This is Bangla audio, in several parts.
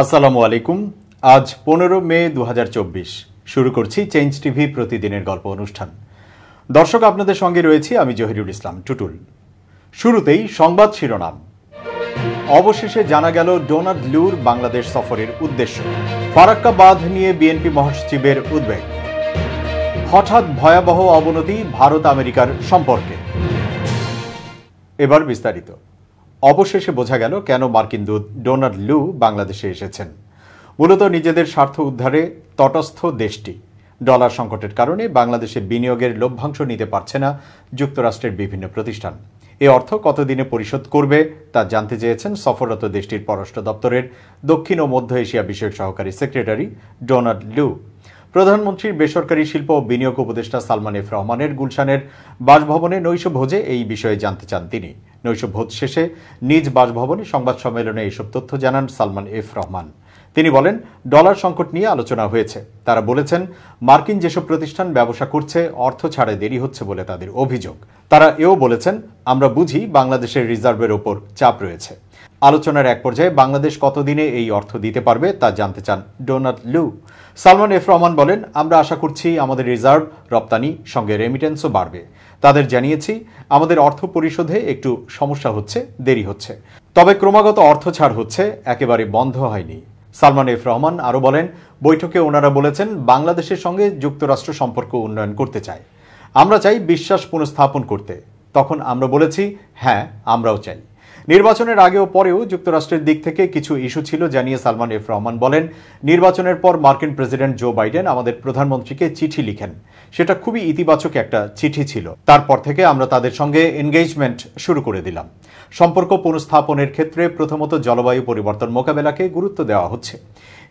আসসালামু আলাইকুম আজ পনেরো মে দু শুরু করছি চেঞ্জ টিভি প্রতিদিনের গল্প অনুষ্ঠান দর্শক আপনাদের সঙ্গে রয়েছি আমি জহিরুল ইসলাম টুটুল শুরুতেই সংবাদ শিরোনাম অবশেষে জানা গেল ডোনাল্ড লুর বাংলাদেশ সফরের উদ্দেশ্য ফারাক্কা বাঁধ নিয়ে বিএনপি মহাসচিবের উদ্বেগ হঠাৎ ভয়াবহ অবনতি ভারত আমেরিকার সম্পর্কে এবার বিস্তারিত অবশেষে বোঝা গেল কেন মার্কিন দূত ডোনাল্ড লু বাংলাদেশে এসেছেন মূলত নিজেদের স্বার্থ উদ্ধারে তটস্থ দেশটি ডলার সংকটের কারণে বাংলাদেশের বিনিয়োগের লভ্যাংশ নিতে পারছে না যুক্তরাষ্ট্রের বিভিন্ন প্রতিষ্ঠান এ অর্থ কতদিনে পরিশোধ করবে তা জানতে চেয়েছেন সফররত দেশটির পররাষ্ট্র দপ্তরের দক্ষিণ ও মধ্য এশিয়া বিষয়ক সহকারী সেক্রেটারি ডোনাল্ড লু প্রধানমন্ত্রীর বেসরকারি শিল্প ও বিনিয়োগ উপদেষ্টা সালমান এফ রহমানের গুলশানের বাসভবনে নৈশ ভোজে এই বিষয়ে জানতে চান তিনি নৈশ ভোজ শেষে নিজ বাসভবনে সংবাদ সম্মেলনে এইসব তথ্য জানান সালমান এফ রহমান তিনি বলেন ডলার সংকট নিয়ে আলোচনা হয়েছে তারা বলেছেন মার্কিন যেসব প্রতিষ্ঠান ব্যবসা করছে অর্থ ছাড়ে দেরি হচ্ছে বলে তাদের অভিযোগ তারা এও বলেছেন আমরা বুঝি বাংলাদেশের রিজার্ভের ওপর চাপ রয়েছে আলোচনার এক পর্যায়ে বাংলাদেশ কতদিনে এই অর্থ দিতে পারবে তা জানতে চান ডোনাল্ড লু সালমান এফ রহমান বলেন আমরা আশা করছি আমাদের রিজার্ভ রপ্তানি সঙ্গে রেমিটেন্সও বাড়বে তাদের জানিয়েছি আমাদের অর্থ পরিশোধে একটু সমস্যা হচ্ছে দেরি হচ্ছে তবে ক্রমাগত অর্থ ছাড় হচ্ছে একেবারে বন্ধ হয়নি সালমান এফ রহমান আরও বলেন বৈঠকে ওনারা বলেছেন বাংলাদেশের সঙ্গে যুক্তরাষ্ট্র সম্পর্ক উন্নয়ন করতে চায় আমরা চাই বিশ্বাস পুনঃস্থাপন করতে তখন আমরা বলেছি হ্যাঁ আমরাও চাই নির্বাচনের আগে ও পরেও যুক্তরাষ্ট্রের দিক থেকে কিছু ইস্যু ছিল জানিয়ে সালমান এফ রহমান বলেন নির্বাচনের পর মার্কিন প্রেসিডেন্ট জো বাইডেন আমাদের প্রধানমন্ত্রীকে চিঠি লিখেন সেটা খুবই ইতিবাচক একটা চিঠি ছিল তারপর থেকে আমরা তাদের সঙ্গে এনগেজমেন্ট শুরু করে দিলাম সম্পর্ক পুনঃস্থাপনের ক্ষেত্রে প্রথমত জলবায়ু পরিবর্তন মোকাবেলাকে গুরুত্ব দেওয়া হচ্ছে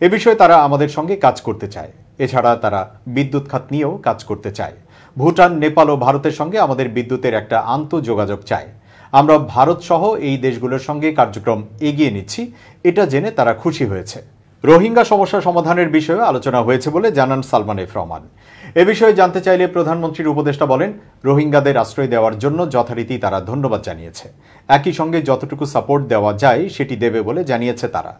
এ বিষয়ে তারা আমাদের সঙ্গে কাজ করতে চায় এছাড়া তারা বিদ্যুৎ খাত নিয়েও কাজ করতে চায় ভুটান নেপাল ও ভারতের সঙ্গে আমাদের বিদ্যুতের একটা আন্তঃযোগাযোগ চায় আমরা ভারত সহ এই দেশগুলোর সঙ্গে কার্যক্রম এগিয়ে নিচ্ছি এটা জেনে তারা খুশি হয়েছে রোহিঙ্গা সমস্যা সমাধানের বিষয়ে আলোচনা হয়েছে বলে জানান সালমান এফ রহমান এ বিষয়ে জানতে চাইলে প্রধানমন্ত্রীর উপদেষ্টা বলেন রোহিঙ্গাদের আশ্রয় দেওয়ার জন্য যথারীতি তারা ধন্যবাদ জানিয়েছে একই সঙ্গে যতটুকু সাপোর্ট দেওয়া যায় সেটি দেবে বলে জানিয়েছে তারা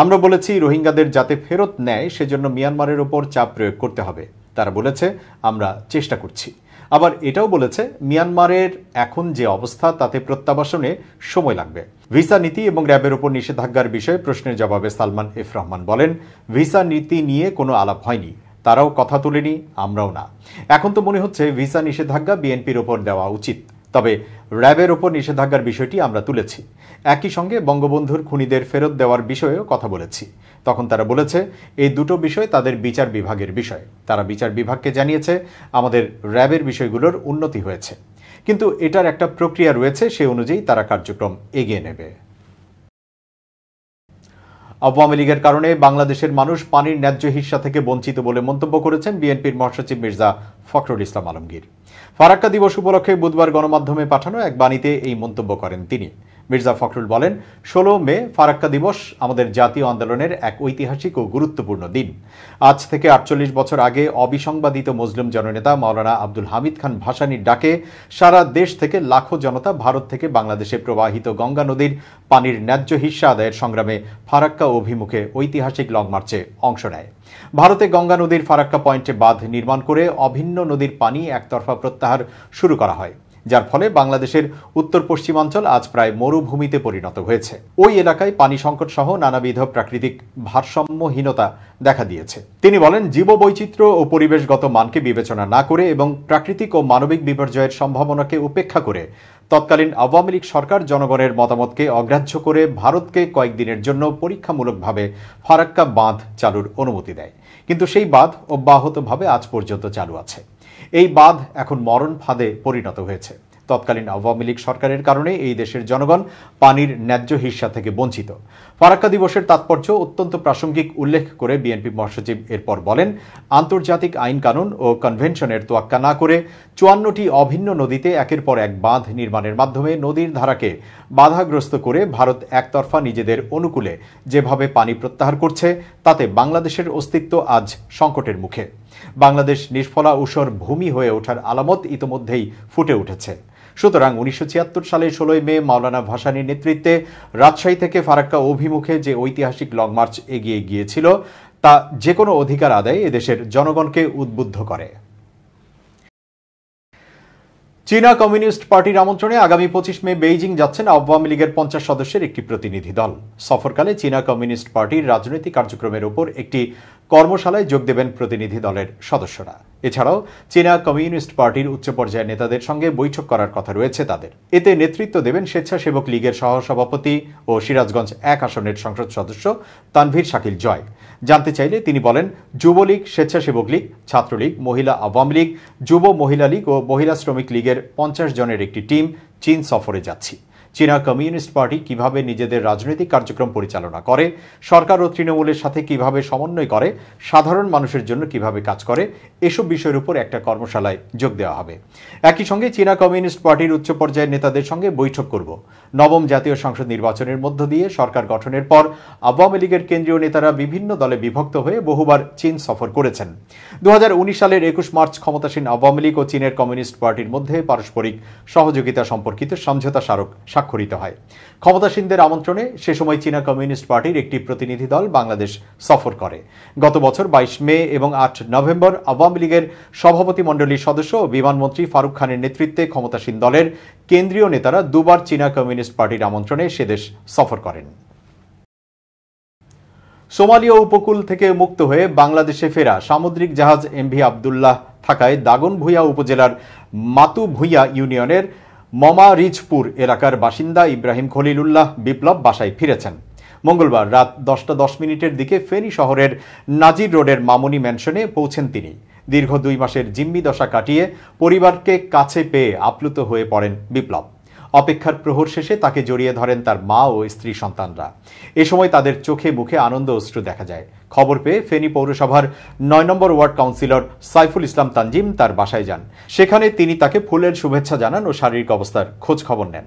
আমরা বলেছি রোহিঙ্গাদের যাতে ফেরত নেয় সেজন্য মিয়ানমারের ওপর চাপ প্রয়োগ করতে হবে তারা বলেছে আমরা চেষ্টা করছি আবার এটাও বলেছে মিয়ানমারের এখন যে অবস্থা তাতে প্রত্যাবাসনে সময় লাগবে ভিসা নীতি এবং র্যাবের ওপর নিষেধাজ্ঞার বিষয়ে প্রশ্নের জবাবে সালমান এফ রহমান বলেন ভিসা নীতি নিয়ে কোনো আলাপ হয়নি তারাও কথা তোলেনি আমরাও না এখন তো মনে হচ্ছে ভিসা নিষেধাজ্ঞা বিএনপির ওপর দেওয়া উচিত তবে র্যাবের ওপর নিষেধাজ্ঞার বিষয়টি আমরা তুলেছি একই সঙ্গে বঙ্গবন্ধুর খুনিদের ফেরত দেওয়ার বিষয়েও কথা বলেছি তখন তারা বলেছে এই দুটো বিষয় তাদের বিচার বিভাগের বিষয় তারা বিচার বিভাগকে জানিয়েছে আমাদের র্যাবের বিষয়গুলোর উন্নতি হয়েছে কিন্তু এটার একটা প্রক্রিয়া রয়েছে সে অনুযায়ী তারা কার্যক্রম এগিয়ে নেবে আওয়ামী লীগের কারণে বাংলাদেশের মানুষ পানির ন্যায্য হিসা থেকে বঞ্চিত বলে মন্তব্য করেছেন বিএনপির মহাসচিব মির্জা ফখরুল ইসলাম আলমগীর ফারাক্কা দিবস উপলক্ষে বুধবার গণমাধ্যমে পাঠানো এক বাণীতে এই মন্তব্য করেন তিনি মির্জা ফখরুল বলেন ষোলো মে ফারাক্কা দিবস আমাদের জাতীয় আন্দোলনের এক ঐতিহাসিক ও গুরুত্বপূর্ণ দিন আজ থেকে আটচল্লিশ বছর আগে অবিসংবাদিত মুসলিম জননেতা মাওলানা আব্দুল হামিদ খান ভাসানির ডাকে সারা দেশ থেকে লাখো জনতা ভারত থেকে বাংলাদেশে প্রবাহিত গঙ্গা নদীর পানির ন্যায্য হিস্সা আদায়ের সংগ্রামে ফারাক্কা অভিমুখে ঐতিহাসিক লং মার্চে অংশ নেয় ভারতে গঙ্গা নদীর ফারাক্কা পয়েন্টে বাঁধ নির্মাণ করে অভিন্ন নদীর পানি একতরফা প্রত্যাহার শুরু করা হয় যার ফলে বাংলাদেশের উত্তর পশ্চিমাঞ্চল আজ প্রায় মরুভূমিতে পরিণত হয়েছে ওই এলাকায় পানি সংকট সহ নানাবিধ প্রাকৃতিক ভারসাম্যহীনতা দেখা দিয়েছে তিনি বলেন জীববৈচিত্র্য ও পরিবেশগত মানকে বিবেচনা না করে এবং প্রাকৃতিক ও মানবিক বিপর্যয়ের সম্ভাবনাকে উপেক্ষা করে তৎকালীন আওয়ামী লীগ সরকার জনগণের মতামতকে অগ্রাহ্য করে ভারতকে কয়েকদিনের জন্য পরীক্ষামূলকভাবে ফারাক্কা বাঁধ চালুর অনুমতি দেয় কিন্তু সেই বাঁধ অব্যাহতভাবে আজ পর্যন্ত চালু আছে এই বাঁধ এখন মরণ ফাঁদে পরিণত হয়েছে তৎকালীন আওয়ামী লীগ সরকারের কারণে এই দেশের জনগণ পানির ন্যায্য হিস্সা থেকে বঞ্চিত ফারাক্কা দিবসের তাৎপর্য অত্যন্ত প্রাসঙ্গিক উল্লেখ করে বিএনপি মহাসচিব এরপর বলেন আন্তর্জাতিক আইন কানুন ও কনভেনশনের তোয়াক্কা না করে চুয়ান্নটি অভিন্ন নদীতে একের পর এক বাঁধ নির্মাণের মাধ্যমে নদীর ধারাকে বাধাগ্রস্ত করে ভারত একতরফা নিজেদের অনুকূলে যেভাবে পানি প্রত্যাহার করছে তাতে বাংলাদেশের অস্তিত্ব আজ সংকটের মুখে বাংলাদেশ নিষ্ফলা উষর ভূমি হয়ে ওঠার আলামত ইতোমধ্যেই ফুটে উঠেছে সুতরাং উনিশশো সালে ষোলোই মে মাওলানা ভাসানির নেতৃত্বে রাজশাহী থেকে ফারাক্কা অভিমুখে যে ঐতিহাসিক লং মার্চ এগিয়ে গিয়েছিল তা যে কোনো অধিকার আদায় এদেশের জনগণকে উদ্বুদ্ধ করে চীনা কমিউনিস্ট পার্টির আমন্ত্রণে আগামী পঁচিশ মে বেইজিং যাচ্ছেন আওয়ামী লীগের পঞ্চাশ সদস্যের একটি প্রতিনিধি দল সফরকালে চীনা কমিউনিস্ট পার্টির রাজনৈতিক কার্যক্রমের উপর একটি কর্মশালায় যোগ দেবেন প্রতিনিধি দলের সদস্যরা এছাড়াও চীনা কমিউনিস্ট পার্টির উচ্চ পর্যায়ের নেতাদের সঙ্গে বৈঠক করার কথা রয়েছে তাদের এতে নেতৃত্ব দেবেন স্বেচ্ছাসেবক লীগের সহসভাপতি ও সিরাজগঞ্জ এক আসনের সংসদ সদস্য তানভীর শাকিল জয় জানতে চাইলে তিনি বলেন যুবলীগ স্বেচ্ছাসেবক লীগ ছাত্রলীগ মহিলা আওয়ামী লীগ যুব মহিলা লীগ ও মহিলা শ্রমিক লীগের পঞ্চাশ জনের একটি টিম চীন সফরে যাচ্ছি চীনা কমিউনিস্ট পার্টি কিভাবে নিজেদের রাজনৈতিক কার্যক্রম পরিচালনা করে সরকার ও তৃণমূলের সাথে কিভাবে সমন্বয় করে সাধারণ মানুষের জন্য কিভাবে কাজ করে এসব বিষয়ের উপর একটা কর্মশালায় যোগ দেওয়া হবে একই সঙ্গে চীনা কমিউনিস্ট পার্টির উচ্চ পর্যায়ের নেতাদের সঙ্গে বৈঠক করব নবম জাতীয় সংসদ নির্বাচনের মধ্য দিয়ে সরকার গঠনের পর আওয়ামী লীগের কেন্দ্রীয় নেতারা বিভিন্ন দলে বিভক্ত হয়ে বহুবার চীন সফর করেছেন দু সালের একুশ মার্চ ক্ষমতাসীন আওয়ামী লীগ ও চীনের কমিউনিস্ট পার্টির মধ্যে পারস্পরিক সহযোগিতা সম্পর্কিত সমঝোতা স্মারক স্বাক্ষরিত হয় ক্ষমতাসীনদের আমন্ত্রণে সে সময় চীনা কমিউনিস্ট পার্টির একটি প্রতিনিধি দল বাংলাদেশ সফর করে গত বছর বাইশ মে এবং আট নভেম্বর আওয়ামী লীগের সভাপতিমণ্ডলীর সদস্য ও বিমানমন্ত্রী ফারুক খানের নেতৃত্বে ক্ষমতাসীন দলের কেন্দ্রীয় নেতারা দুবার চীনা কমিউনিস্ট পার্টির আমন্ত্রণে সেদেশ সফর করেন সোমালীয় উপকূল থেকে মুক্ত হয়ে বাংলাদেশে ফেরা সামুদ্রিক জাহাজ এম ভি আবদুল্লাহ থাকায় দাগন উপজেলার মাতু ভূঁয়া ইউনিয়নের মমা রিজপুর এলাকার বাসিন্দা ইব্রাহিম খলিলুল্লাহ বিপ্লব বাসায় ফিরেছেন মঙ্গলবার রাত দশটা দশ মিনিটের দিকে ফেনী শহরের নাজির রোডের মামুনি ম্যানশনে পৌঁছেন তিনি দীর্ঘ দুই মাসের জিম্মি দশা কাটিয়ে পরিবারকে কাছে পেয়ে আপ্লুত হয়ে পড়েন বিপ্লব অপেক্ষার প্রহর শেষে তাকে জড়িয়ে ধরেন তার মা ও স্ত্রী সন্তানরা এ সময় তাদের চোখে মুখে আনন্দ অশ্রু দেখা যায় খবর পেয়ে ফেনী পৌরসভার নয় নম্বর ওয়ার্ড কাউন্সিলর সাইফুল ইসলাম তানজিম তার বাসায় যান সেখানে তিনি তাকে ফুলের শুভেচ্ছা জানান ও শারীরিক অবস্থার খোঁজ খবর নেন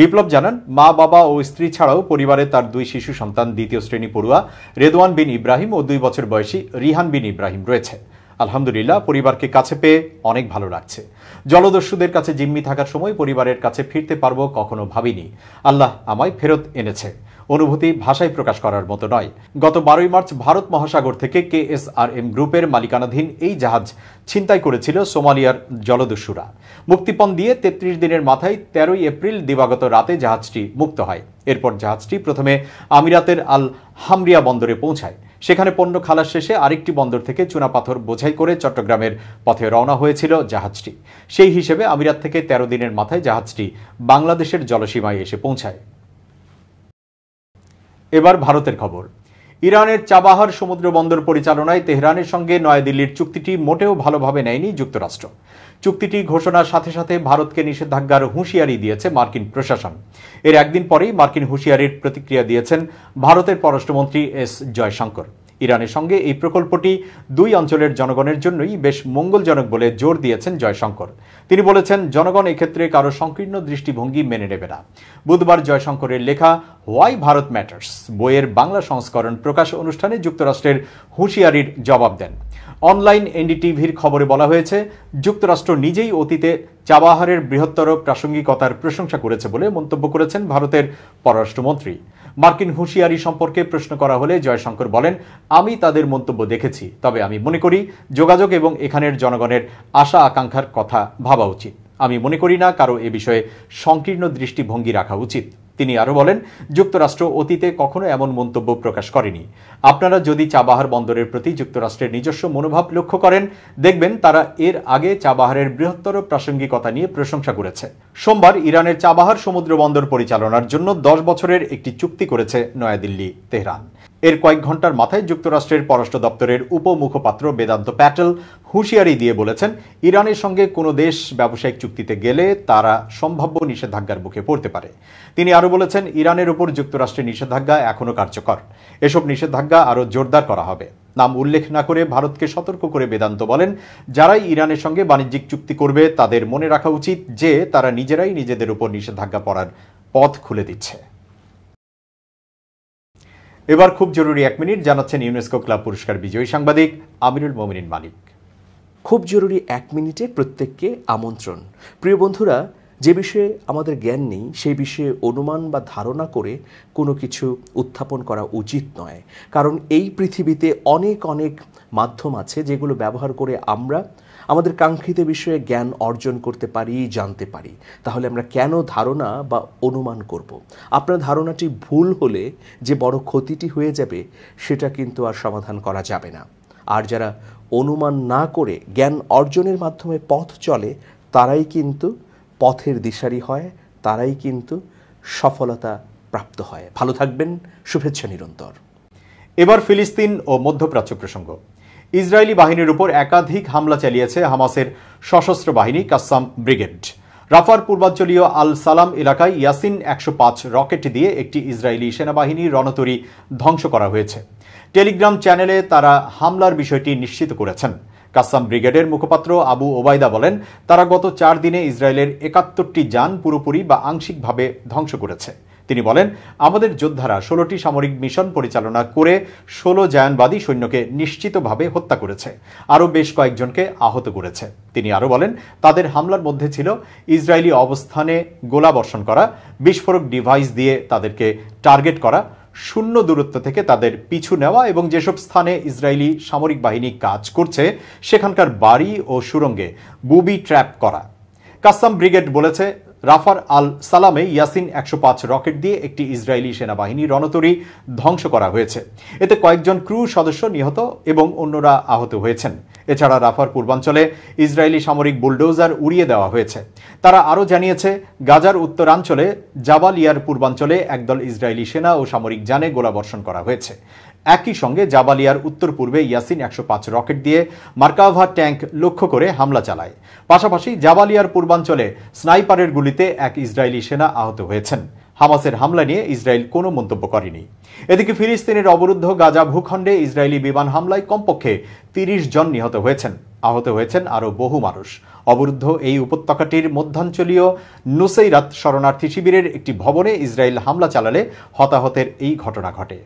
বিপ্লব জানান মা বাবা ও স্ত্রী ছাড়াও পরিবারে তার দুই শিশু সন্তান দ্বিতীয় শ্রেণী পড়ুয়া রেদওয়ান বিন ইব্রাহিম ও দুই বছর বয়সী রিহান বিন ইব্রাহিম রয়েছে আলহামদুলিল্লাহ পরিবারকে কাছে পেয়ে অনেক ভালো লাগছে জলদস্যুদের কাছে জিম্মি থাকার সময় পরিবারের কাছে ফিরতে পারবো কখনো ভাবিনি আল্লাহ আমায় ফেরত এনেছে অনুভূতি ভাষায় প্রকাশ করার মতো নয় গত বারোই মার্চ ভারত মহাসাগর থেকে কে এস আর এম গ্রুপের মালিকানাধীন এই জাহাজ ছিনতাই করেছিল সোমালিয়ার জলদস্যুরা মুক্তিপণ দিয়ে তেত্রিশ দিনের মাথায় তেরোই এপ্রিল দিবাগত রাতে জাহাজটি মুক্ত হয় এরপর জাহাজটি প্রথমে আমিরাতের আল হামরিয়া বন্দরে পৌঁছায় সেখানে পণ্য খালাস শেষে আরেকটি বন্দর থেকে চুনাপাথর বোঝাই করে চট্টগ্রামের পথে রওনা হয়েছিল জাহাজটি সেই হিসেবে আমিরাত থেকে ১৩ দিনের মাথায় জাহাজটি বাংলাদেশের জলসীমায় এসে পৌঁছায় এবার ভারতের খবর ইরানের চাবাহার সমুদ্র বন্দর পরিচালনায় তেহরানের সঙ্গে নয়াদিল্লির চুক্তিটি মোটেও ভালোভাবে নেয়নি যুক্তরাষ্ট্র চুক্তিটি ঘোষণার সাথে সাথে ভারতকে নিষেধাজ্ঞার হুঁশিয়ারি দিয়েছে মার্কিন প্রশাসন এর একদিন পরেই মার্কিন হুঁশিয়ারির প্রতিক্রিয়া দিয়েছেন ভারতের পররাষ্ট্রমন্ত্রী এস জয়শঙ্কর ইরানের সঙ্গে এই প্রকল্পটি দুই অঞ্চলের জনগণের জন্যই বেশ মঙ্গলজনক বলে জোর দিয়েছেন জয়শঙ্কর তিনি বলেছেন জনগণ এক্ষেত্রে কারো সংকীর্ণ দৃষ্টিভঙ্গি মেনে নেবে না বুধবার জয়শঙ্করের লেখা হোয়াই ভারত ম্যাটার্স বইয়ের বাংলা সংস্করণ প্রকাশ অনুষ্ঠানে যুক্তরাষ্ট্রের হুঁশিয়ারির জবাব দেন অনলাইন এনডিটিভির খবরে বলা হয়েছে যুক্তরাষ্ট্র নিজেই অতীতে চাবাহারের বৃহত্তর প্রাসঙ্গিকতার প্রশংসা করেছে বলে মন্তব্য করেছেন ভারতের পররাষ্ট্রমন্ত্রী মার্কিন হুঁশিয়ারি সম্পর্কে প্রশ্ন করা হলে জয়শঙ্কর বলেন আমি তাদের মন্তব্য দেখেছি তবে আমি মনে করি যোগাযোগ এবং এখানের জনগণের আশা আকাঙ্ক্ষার কথা ভাবা উচিত আমি মনে করি না কারো এ বিষয়ে সংকীর্ণ দৃষ্টিভঙ্গি রাখা উচিত তিনি আরও বলেন যুক্তরাষ্ট্র অতীতে কখনো এমন মন্তব্য প্রকাশ করেনি আপনারা যদি চাবাহার বন্দরের প্রতি যুক্তরাষ্ট্রের নিজস্ব মনোভাব লক্ষ্য করেন দেখবেন তারা এর আগে চাবাহারের বৃহত্তর প্রাসঙ্গিকতা নিয়ে প্রশংসা করেছে সোমবার ইরানের চাবাহার সমুদ্র বন্দর পরিচালনার জন্য দশ বছরের একটি চুক্তি করেছে নয়াদিল্লি তেহরান এর কয়েক ঘন্টার মাথায় যুক্তরাষ্ট্রের পররাষ্ট্র দপ্তরের উপমুখপাত্র বেদান্ত প্যাটেল হুঁশিয়ারি দিয়ে বলেছেন ইরানের সঙ্গে কোনো দেশ ব্যবসায়িক চুক্তিতে গেলে তারা সম্ভাব্য নিষেধাজ্ঞার মুখে পড়তে পারে তিনি আরও বলেছেন ইরানের ওপর যুক্তরাষ্ট্রের নিষেধাজ্ঞা এখনও কার্যকর এসব নিষেধাজ্ঞা আরও জোরদার করা হবে নাম উল্লেখ না করে ভারতকে সতর্ক করে বেদান্ত বলেন যারাই ইরানের সঙ্গে বাণিজ্যিক চুক্তি করবে তাদের মনে রাখা উচিত যে তারা নিজেরাই নিজেদের উপর নিষেধাজ্ঞা পড়ার পথ খুলে দিচ্ছে এবার খুব জরুরি এক মিনিট জানাচ্ছেন ইউনেস্কো ক্লাব পুরস্কার বিজয়ী সাংবাদিক আমিরুল মোমিনিন মালিক খুব জরুরি এক মিনিটে প্রত্যেককে আমন্ত্রণ প্রিয় বন্ধুরা যে বিষয়ে আমাদের জ্ঞান নেই সেই বিষয়ে অনুমান বা ধারণা করে কোনো কিছু উত্থাপন করা উচিত নয় কারণ এই পৃথিবীতে অনেক অনেক মাধ্যম আছে যেগুলো ব্যবহার করে আমরা আমাদের কাঙ্ক্ষিত বিষয়ে জ্ঞান অর্জন করতে পারি জানতে পারি তাহলে আমরা কেন ধারণা বা অনুমান করব। আপনার ধারণাটি ভুল হলে যে বড় ক্ষতিটি হয়ে যাবে সেটা কিন্তু আর সমাধান করা যাবে না আর যারা অনুমান না করে জ্ঞান অর্জনের মাধ্যমে পথ চলে তারাই কিন্তু পথের দিশারি হয় তারাই কিন্তু সফলতা প্রাপ্ত হয় ভালো থাকবেন শুভেচ্ছা নিরন্তর এবার ফিলিস্তিন ও মধ্যপ্রাচ্য প্রসঙ্গ ইসরায়েলি বাহিনীর উপর একাধিক হামলা চালিয়েছে হামাসের সশস্ত্র বাহিনী কাসাম ব্রিগেড রাফার পূর্বাঞ্চলীয় আল সালাম এলাকায় ইয়াসিন একশো পাঁচ রকেট দিয়ে একটি ইসরায়েলি সেনাবাহিনীর রণতরী ধ্বংস করা হয়েছে টেলিগ্রাম চ্যানেলে তারা হামলার বিষয়টি নিশ্চিত করেছেন কাসাম ব্রিগেডের মুখপাত্র আবু ওবায়দা বলেন তারা গত চার দিনে ইসরায়েলের একাত্তরটি যান পুরোপুরি বা আংশিকভাবে ধ্বংস করেছে তিনি বলেন আমাদের যোদ্ধারা ষোলোটি সামরিক মিশন পরিচালনা করে ষোলো জায়ানবাদী সৈন্যকে নিশ্চিতভাবে হত্যা করেছে আরও বেশ কয়েকজনকে আহত করেছে তিনি আরও বলেন তাদের হামলার মধ্যে ছিল ইসরায়েলি অবস্থানে গোলা বর্ষণ করা বিস্ফোরক ডিভাইস দিয়ে তাদেরকে টার্গেট করা শূন্য দূরত্ব থেকে তাদের পিছু নেওয়া এবং যেসব স্থানে ইসরায়েলি সামরিক বাহিনী কাজ করছে সেখানকার বাড়ি ও সুরঙ্গে বুবি ট্র্যাপ করা কাস্তাম ব্রিগেড বলেছে রাফার আল সালামে ইয়াসিন একশো পাঁচ রকেট দিয়ে একটি ইসরায়েলি সেনাবাহিনী রণতরী ধ্বংস করা হয়েছে এতে কয়েকজন ক্রু সদস্য নিহত এবং অন্যরা আহত হয়েছেন এছাড়া রাফার পূর্বাঞ্চলে ইসরায়েলি সামরিক বুলডোজার উড়িয়ে দেওয়া হয়েছে তারা আরও জানিয়েছে গাজার উত্তরাঞ্চলে জাবালিয়ার পূর্বাঞ্চলে একদল ইসরায়েলি সেনা ও সামরিক যানে গোলাবর্ষণ করা হয়েছে একই সঙ্গে জাবালিয়ার উত্তর পূর্বে ইয়াসিন একশো পাঁচ রকেট দিয়ে মার্কাভা ট্যাঙ্ক লক্ষ্য করে হামলা চালায় পাশাপাশি জাবালিয়ার পূর্বাঞ্চলে স্নাইপারের গুলিতে এক ইসরায়েলি সেনা আহত হয়েছেন হামাসের হামলা নিয়ে ইসরায়েল কোনো মন্তব্য করেনি এদিকে ফিলিস্তিনের অবরুদ্ধ গাজা ভূখণ্ডে ইসরায়েলি বিমান হামলায় কমপক্ষে তিরিশ জন নিহত হয়েছেন আহত হয়েছেন আরও বহু মানুষ অবরুদ্ধ এই উপত্যকাটির মধ্যাঞ্চলীয় নুসেইরাত শরণার্থী শিবিরের একটি ভবনে ইসরায়েল হামলা চালালে হতাহতের এই ঘটনা ঘটে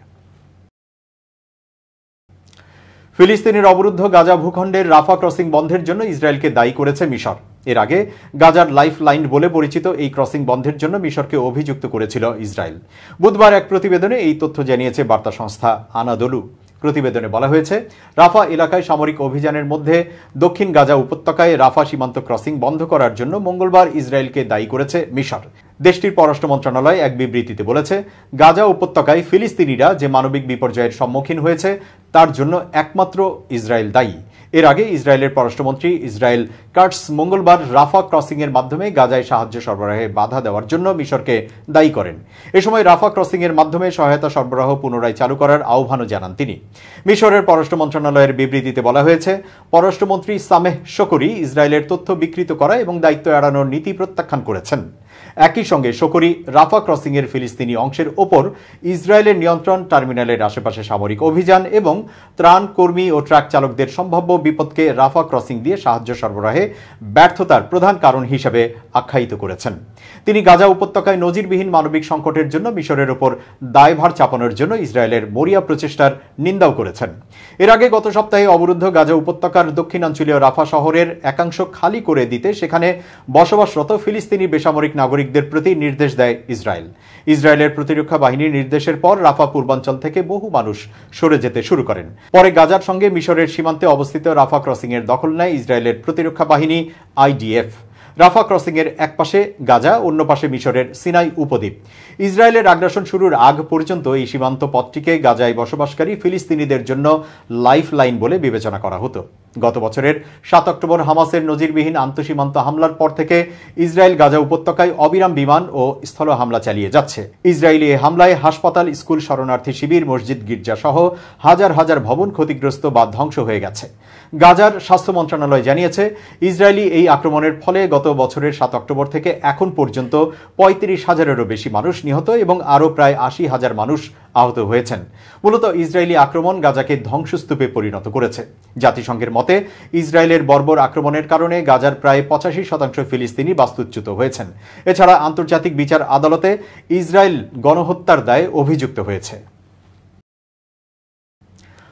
ফিলিস্তিনের অবরুদ্ধ গাজা ভূখণ্ডের রাফা ক্রসিং বন্ধের জন্য ইসরায়েলকে দায়ী করেছে মিশর এর আগে গাজার লাইফ লাইন বলে পরিচিত এই ক্রসিং বন্ধের জন্য মিশরকে অভিযুক্ত করেছিল ইসরায়েল বুধবার এক প্রতিবেদনে এই তথ্য জানিয়েছে বার্তা সংস্থা আনাদলু প্রতিবেদনে বলা হয়েছে রাফা এলাকায় সামরিক অভিযানের মধ্যে দক্ষিণ গাজা উপত্যকায় রাফা সীমান্ত ক্রসিং বন্ধ করার জন্য মঙ্গলবার ইসরায়েলকে দায়ী করেছে মিশর দেশটির পররাষ্ট্র মন্ত্রণালয় এক বিবৃতিতে বলেছে গাজা উপত্যকায় ফিলিস্তিনিরা যে মানবিক বিপর্যয়ের সম্মুখীন হয়েছে তার জন্য একমাত্র ইসরায়েল দায়ী এর আগে ইসরায়েলের পররাষ্ট্রমন্ত্রী ইসরায়েল কার্টস মঙ্গলবার রাফা ক্রসিংয়ের মাধ্যমে গাজায় সাহায্য সরবরাহে বাধা দেওয়ার জন্য মিশরকে দায়ী করেন এ সময় রাফা ক্রসিংয়ের মাধ্যমে সহায়তা সরবরাহ পুনরায় চালু করার আহ্বানও জানান তিনি মিশরের পররাষ্ট্র মন্ত্রণালয়ের বিবৃতিতে বলা হয়েছে পররাষ্ট্রমন্ত্রী সামেহ শকুরি ইসরায়েলের তথ্য বিকৃত করা এবং দায়িত্ব এড়ানোর নীতি প্রত্যাখ্যান করেছেন একই সঙ্গে শকরি রাফা ক্রসিংয়ের ফিলিস্তিনি অংশের ওপর ইসরায়েলের নিয়ন্ত্রণ টার্মিনালের আশেপাশে সামরিক অভিযান এবং ত্রাণ কর্মী ও ট্রাক চালকদের সম্ভাব্য বিপদকে রাফা ক্রসিং দিয়ে সাহায্য সরবরাহে ব্যর্থতার প্রধান কারণ হিসেবে আখ্যায়িত করেছেন তিনি গাজা উপত্যকায় নজিরবিহীন মানবিক সংকটের জন্য মিশরের ওপর দায়ভার চাপানোর জন্য ইসরায়েলের মরিয়া প্রচেষ্টার নিন্দাও করেছেন এর আগে গত সপ্তাহে অবরুদ্ধ গাজা উপত্যকার দক্ষিণাঞ্চলীয় রাফা শহরের একাংশ খালি করে দিতে সেখানে বসবাসরত ফিলিস্তিনি বেসামরিক নাগরিকদের প্রতি নির্দেশ দেয় ইসরায়েল ইসরায়েলের প্রতিরক্ষা বাহিনীর নির্দেশের পর রাফা পূর্বাঞ্চল থেকে বহু মানুষ সরে যেতে শুরু করেন পরে গাজার সঙ্গে মিশরের সীমান্তে অবস্থিত রাফা ক্রসিংয়ের দখল নেয় ইসরায়েলের প্রতিরক্ষা বাহিনী আইডিএফ রাফা ক্রসিংয়ের এক পাশে গাজা অন্য পাশে মিশরের সিনাই উপদ্বীপ ইসরায়েলের আগ্রাসন শুরুর আগ পর্যন্ত এই সীমান্ত পথটিকে গাজায় বসবাসকারী ফিলিস্তিনিদের জন্য লাইফ লাইন বলে বিবেচনা করা হতো গত বছরের সাত অক্টোবর হামাসের নজিরবিহীন আন্তঃসীমান্ত হামলার পর থেকে ইসরায়েল গাজা উপত্যকায় অবিরাম বিমান ও স্থল হামলা চালিয়ে যাচ্ছে ইসরায়েলি এ হামলায় হাসপাতাল স্কুল শরণার্থী শিবির মসজিদ গির্জা সহ হাজার হাজার ভবন ক্ষতিগ্রস্ত বা ধ্বংস হয়ে গেছে গাজার স্বাস্থ্য মন্ত্রণালয় জানিয়েছে ইসরায়েলি এই আক্রমণের ফলে গত বছরের সাত অক্টোবর থেকে এখন পর্যন্ত পঁয়ত্রিশ হাজারেরও বেশি মানুষ নিহত এবং আরও প্রায় আশি হাজার মানুষ আহত হয়েছেন মূলত ইসরায়েলি আক্রমণ গাজাকে ধ্বংসস্তূপে পরিণত করেছে জাতিসংঘের মতে ইসরায়েলের বর্বর আক্রমণের কারণে গাজার প্রায় পঁচাশি শতাংশ ফিলিস্তিনি বাস্তুচ্যুত হয়েছেন এছাড়া আন্তর্জাতিক বিচার আদালতে ইসরায়েল গণহত্যার দায়ে অভিযুক্ত হয়েছে